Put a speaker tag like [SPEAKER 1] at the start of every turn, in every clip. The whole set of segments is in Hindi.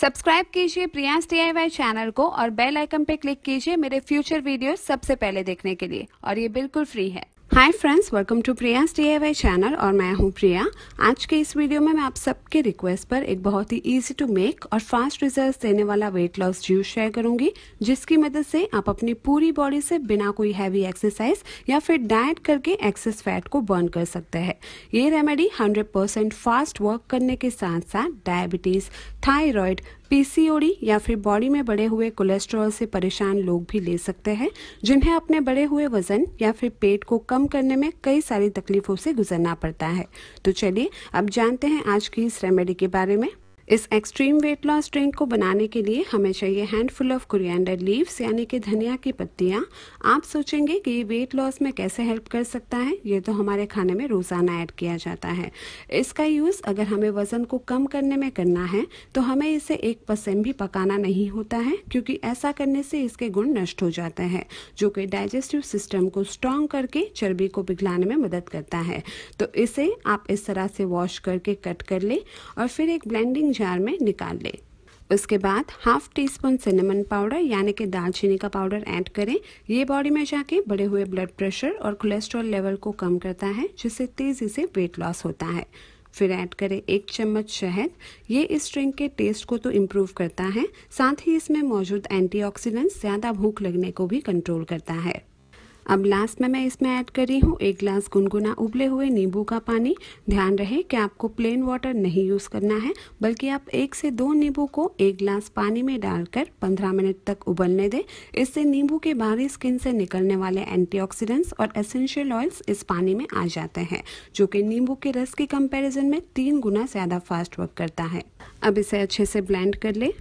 [SPEAKER 1] सब्सक्राइब कीजिए प्रियांस डी चैनल को और बेल आइकन पे क्लिक कीजिए मेरे फ्यूचर वीडियो सबसे पहले देखने के लिए और ये बिल्कुल फ्री है hi friends welcome to Priya D channel और मैं हूं प्रिया आज के इस वीडियो में मैं आप सबके रिक्वेस्ट पर एक बहुत ही इजी टू मेक और फास्ट रिजल्ट्स देने वाला वेट लॉस जूस शेयर करूंगी जिसकी मदद से आप अपनी पूरी बॉडी से बिना कोई हैवी एक्सरसाइज या फिर डाइट करके एक्सेस फैट को बर्न कर सकते हैं ये रेमेडी हंड्रेड फास्ट वर्क करने के साथ साथ डायबिटीज़ थाइरॉयड पीसीओडी या फिर बॉडी में बढ़े हुए कोलेस्ट्रॉल से परेशान लोग भी ले सकते हैं जिन्हें अपने बढ़े हुए वजन या फिर पेट को कम करने में कई सारी तकलीफों से गुजरना पड़ता है तो चलिए अब जानते हैं आज की इस रेमेडी के बारे में इस एक्सट्रीम वेट लॉस ड्रिंक को बनाने के लिए हमें चाहिए हैंडफुल ऑफ कुरियंडर लीव्स यानी कि धनिया की पत्तियाँ आप सोचेंगे कि ये वेट लॉस में कैसे हेल्प कर सकता है ये तो हमारे खाने में रोज़ाना ऐड किया जाता है इसका यूज़ अगर हमें वज़न को कम करने में करना है तो हमें इसे एक परसेंट भी पकाना नहीं होता है क्योंकि ऐसा करने से इसके गुण नष्ट हो जाते हैं जो कि डाइजेस्टिव सिस्टम को स्ट्रॉन्ग करके चर्बी को पिघलाने में मदद करता है तो इसे आप इस तरह से वॉश करके कट कर लें और फिर एक ब्लेंडिंग जार में निकाल लें उसके बाद half teaspoon cinnamon powder यानी कि दालचीनी का पाउडर ऐड करें ये बॉडी में जाके बढ़े हुए ब्लड प्रेशर और कोलेस्ट्रॉल लेवल को कम करता है जिससे तेज़ी से वेट लॉस होता है फिर ऐड करें एक चम्मच शहद ये इस ड्रिंक के टेस्ट को तो इम्प्रूव करता है साथ ही इसमें मौजूद एंटीऑक्सीडेंट्स ज़्यादा भूख लगने को भी कंट्रोल करता है अब लास्ट में मैं इसमें ऐड कर रही हूँ एक ग्लास गुनगुना उबले हुए नींबू का पानी ध्यान रहे कि आपको प्लेन वाटर नहीं यूज़ करना है बल्कि आप एक से दो नींबू को एक ग्लास पानी में डालकर 15 मिनट तक उबलने दें इससे नींबू के बाहरी स्किन से निकलने वाले एंटी और एसेंशियल ऑयल्स इस पानी में आ जाते हैं जो कि नींबू के रस के कंपेरिजन में तीन गुना ज़्यादा फास्ट वर्क करता है अब इसे अच्छे से ब्लेंड कर लें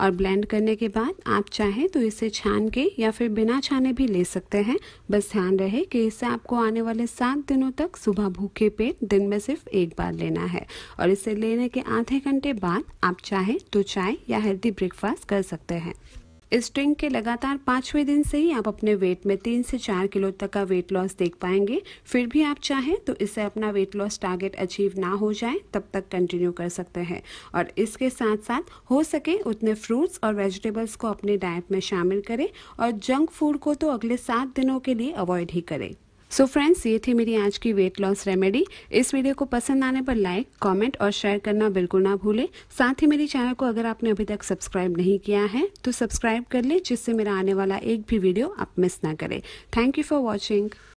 [SPEAKER 1] और ब्लेंड करने के बाद आप चाहें तो इसे छान के या फिर बिना छाने भी ले सकते हैं बस ध्यान रहे कि इसे आपको आने वाले सात दिनों तक सुबह भूखे पेट दिन में सिर्फ एक बार लेना है और इसे लेने के आधे घंटे बाद आप चाहें तो चाय या हेल्दी ब्रेकफास्ट कर सकते हैं इस ट्रिंक के लगातार पाँचवें दिन से ही आप अपने वेट में तीन से चार किलो तक का वेट लॉस देख पाएंगे फिर भी आप चाहें तो इससे अपना वेट लॉस टारगेट अचीव ना हो जाए तब तक कंटिन्यू कर सकते हैं और इसके साथ साथ हो सके उतने फ्रूट्स और वेजिटेबल्स को अपने डाइट में शामिल करें और जंक फूड को तो अगले सात दिनों के लिए अवॉइड ही करें सो so फ्रेंड्स ये थी मेरी आज की वेट लॉस रेमेडी इस वीडियो को पसंद आने पर लाइक कमेंट और शेयर करना बिल्कुल ना भूलें साथ ही मेरी चैनल को अगर आपने अभी तक सब्सक्राइब नहीं किया है तो सब्सक्राइब कर लें जिससे मेरा आने वाला एक भी वीडियो आप मिस ना करें थैंक यू फॉर वॉचिंग